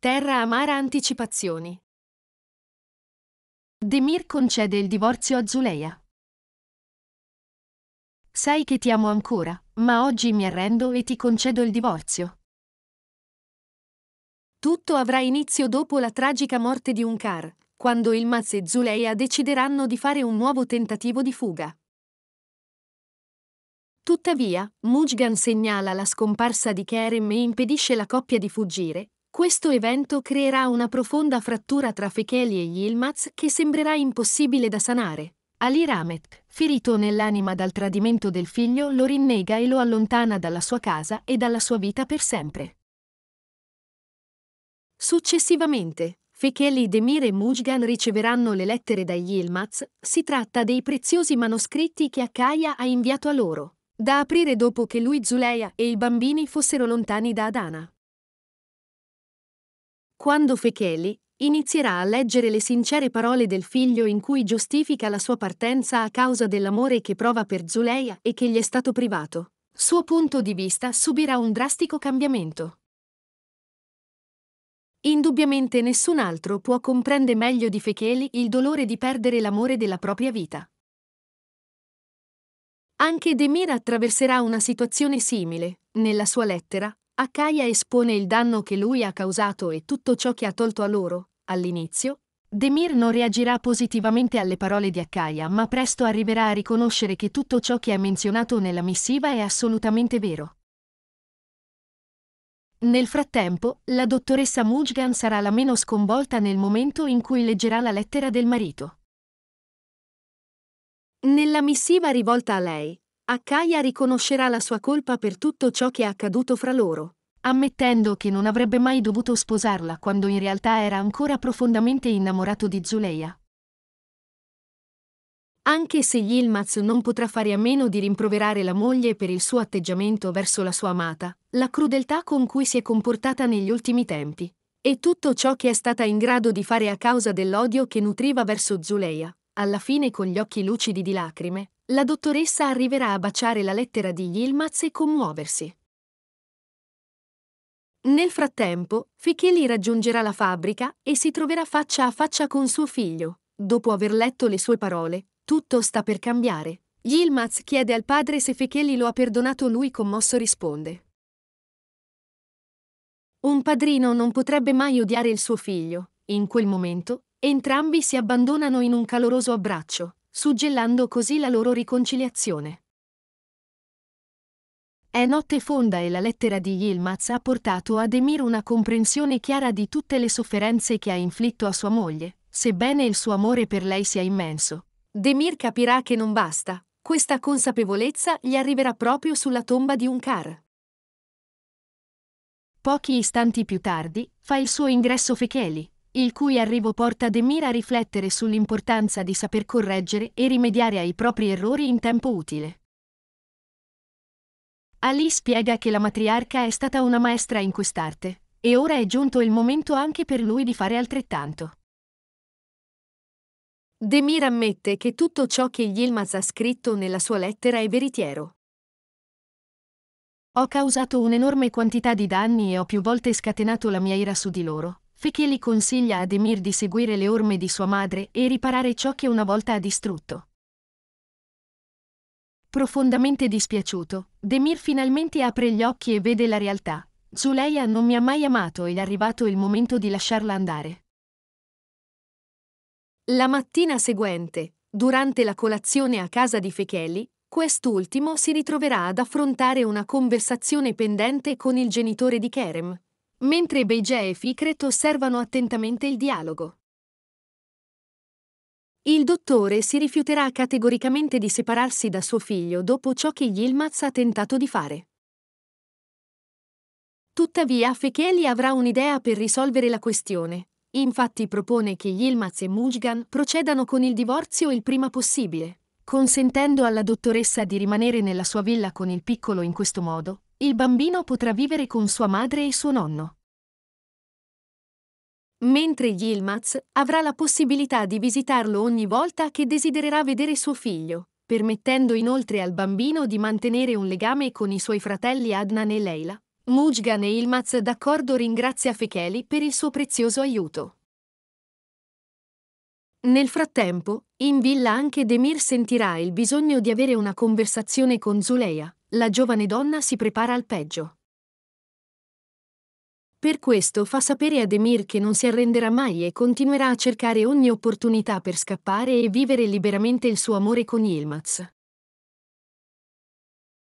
Terra Amara Anticipazioni. Demir concede il divorzio a Zuleia. Sai che ti amo ancora, ma oggi mi arrendo e ti concedo il divorzio. Tutto avrà inizio dopo la tragica morte di Unkar, quando il Maz e Zuleia decideranno di fare un nuovo tentativo di fuga. Tuttavia, Mujgan segnala la scomparsa di Kerem e impedisce la coppia di fuggire, questo evento creerà una profonda frattura tra Fekeli e Yilmaz che sembrerà impossibile da sanare. Ali Ramet, ferito nell'anima dal tradimento del figlio, lo rinnega e lo allontana dalla sua casa e dalla sua vita per sempre. Successivamente, Fekeli, Demir e Mujgan riceveranno le lettere da Yilmaz, si tratta dei preziosi manoscritti che Akkaya ha inviato a loro, da aprire dopo che lui, Zuleia e i bambini fossero lontani da Adana quando Fecheli inizierà a leggere le sincere parole del figlio in cui giustifica la sua partenza a causa dell'amore che prova per Zuleia e che gli è stato privato. Suo punto di vista subirà un drastico cambiamento. Indubbiamente nessun altro può comprendere meglio di Fecheli il dolore di perdere l'amore della propria vita. Anche Demir attraverserà una situazione simile, nella sua lettera, Akaya espone il danno che lui ha causato e tutto ciò che ha tolto a loro, all'inizio. Demir non reagirà positivamente alle parole di Akaya, ma presto arriverà a riconoscere che tutto ciò che è menzionato nella missiva è assolutamente vero. Nel frattempo, la dottoressa Mujgan sarà la meno sconvolta nel momento in cui leggerà la lettera del marito. Nella missiva rivolta a lei, Akaya riconoscerà la sua colpa per tutto ciò che è accaduto fra loro, ammettendo che non avrebbe mai dovuto sposarla quando in realtà era ancora profondamente innamorato di Zuleia. Anche se Yilmaz non potrà fare a meno di rimproverare la moglie per il suo atteggiamento verso la sua amata, la crudeltà con cui si è comportata negli ultimi tempi, e tutto ciò che è stata in grado di fare a causa dell'odio che nutriva verso Zuleia, alla fine con gli occhi lucidi di lacrime, la dottoressa arriverà a baciare la lettera di Yilmaz e commuoversi. Nel frattempo, Fekeli raggiungerà la fabbrica e si troverà faccia a faccia con suo figlio. Dopo aver letto le sue parole, tutto sta per cambiare. Yilmaz chiede al padre se Fekeli lo ha perdonato lui commosso risponde. Un padrino non potrebbe mai odiare il suo figlio. In quel momento, entrambi si abbandonano in un caloroso abbraccio suggellando così la loro riconciliazione. È notte fonda e la lettera di Yilmaz ha portato ad Emir una comprensione chiara di tutte le sofferenze che ha inflitto a sua moglie, sebbene il suo amore per lei sia immenso. Demir capirà che non basta, questa consapevolezza gli arriverà proprio sulla tomba di un car. Pochi istanti più tardi, fa il suo ingresso Fecheli, il cui arrivo porta De Mira a riflettere sull'importanza di saper correggere e rimediare ai propri errori in tempo utile. Ali spiega che la matriarca è stata una maestra in quest'arte, e ora è giunto il momento anche per lui di fare altrettanto. Demir ammette che tutto ciò che Yilmaz ha scritto nella sua lettera è veritiero. Ho causato un'enorme quantità di danni e ho più volte scatenato la mia ira su di loro, Fekeli consiglia ad Emir di seguire le orme di sua madre e riparare ciò che una volta ha distrutto. Profondamente dispiaciuto, Demir finalmente apre gli occhi e vede la realtà. Zuleia non mi ha mai amato ed è arrivato il momento di lasciarla andare. La mattina seguente, durante la colazione a casa di Fecheli, quest'ultimo si ritroverà ad affrontare una conversazione pendente con il genitore di Kerem, mentre Beija e Fikret osservano attentamente il dialogo. Il dottore si rifiuterà categoricamente di separarsi da suo figlio dopo ciò che Yilmaz ha tentato di fare. Tuttavia Fekeli avrà un'idea per risolvere la questione. Infatti propone che Yilmaz e Mujgan procedano con il divorzio il prima possibile, consentendo alla dottoressa di rimanere nella sua villa con il piccolo in questo modo, il bambino potrà vivere con sua madre e suo nonno. Mentre Yilmaz avrà la possibilità di visitarlo ogni volta che desidererà vedere suo figlio, permettendo inoltre al bambino di mantenere un legame con i suoi fratelli Adnan e Leila. Mujgan e Ilmaz d'accordo ringrazia Fekeli per il suo prezioso aiuto. Nel frattempo, in villa anche Demir sentirà il bisogno di avere una conversazione con Zuleya, la giovane donna si prepara al peggio. Per questo fa sapere a Demir che non si arrenderà mai e continuerà a cercare ogni opportunità per scappare e vivere liberamente il suo amore con Yilmaz.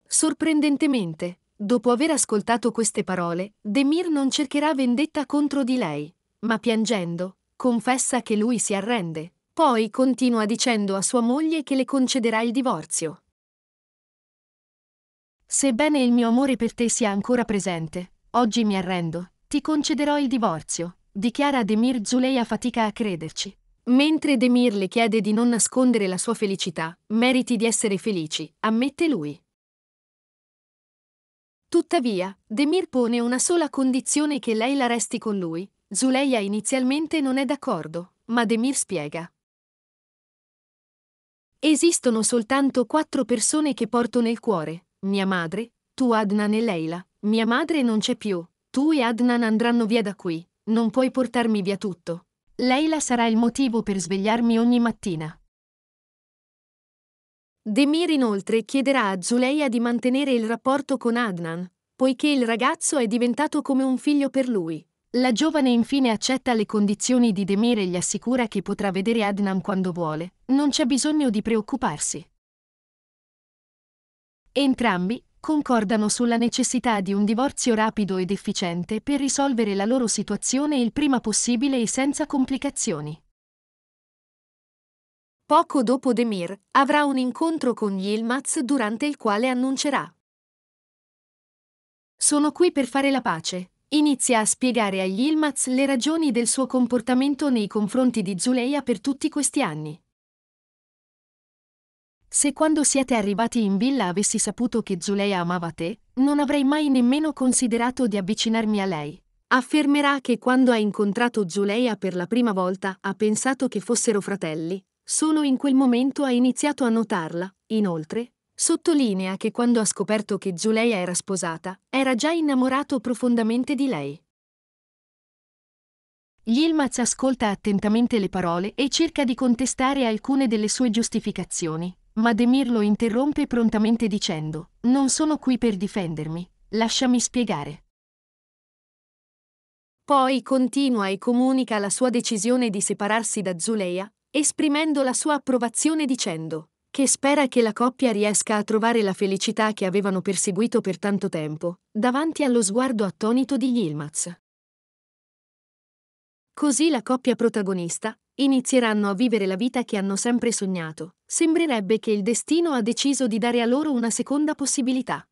Sorprendentemente, dopo aver ascoltato queste parole, Demir non cercherà vendetta contro di lei, ma piangendo, confessa che lui si arrende. Poi continua dicendo a sua moglie che le concederà il divorzio. Sebbene il mio amore per te sia ancora presente, oggi mi arrendo, ti concederò il divorzio, dichiara Demir Zulei a fatica a crederci. Mentre Demir le chiede di non nascondere la sua felicità, meriti di essere felici, ammette lui. Tuttavia, Demir pone una sola condizione che lei la resti con lui. Zuleia inizialmente non è d'accordo, ma Demir spiega. Esistono soltanto quattro persone che porto nel cuore, mia madre, tu Adnan e Leila, mia madre non c'è più, tu e Adnan andranno via da qui, non puoi portarmi via tutto. Leila sarà il motivo per svegliarmi ogni mattina. Demir inoltre chiederà a Zuleia di mantenere il rapporto con Adnan, poiché il ragazzo è diventato come un figlio per lui. La giovane infine accetta le condizioni di Demir e gli assicura che potrà vedere Adnan quando vuole, non c'è bisogno di preoccuparsi. Entrambi concordano sulla necessità di un divorzio rapido ed efficiente per risolvere la loro situazione il prima possibile e senza complicazioni. Poco dopo Demir avrà un incontro con Yilmaz durante il quale annuncerà Sono qui per fare la pace. Inizia a spiegare a Yilmaz le ragioni del suo comportamento nei confronti di Zuleia per tutti questi anni. Se quando siete arrivati in villa avessi saputo che Zuleia amava te, non avrei mai nemmeno considerato di avvicinarmi a lei. Affermerà che quando ha incontrato Zuleia per la prima volta ha pensato che fossero fratelli. Solo in quel momento ha iniziato a notarla. Inoltre, sottolinea che quando ha scoperto che Zuleia era sposata, era già innamorato profondamente di lei. Yilmaz ascolta attentamente le parole e cerca di contestare alcune delle sue giustificazioni ma Demir lo interrompe prontamente dicendo, non sono qui per difendermi, lasciami spiegare. Poi continua e comunica la sua decisione di separarsi da Zuleia, esprimendo la sua approvazione dicendo che spera che la coppia riesca a trovare la felicità che avevano perseguito per tanto tempo, davanti allo sguardo attonito di Yilmaz. Così la coppia protagonista inizieranno a vivere la vita che hanno sempre sognato. Sembrerebbe che il destino ha deciso di dare a loro una seconda possibilità.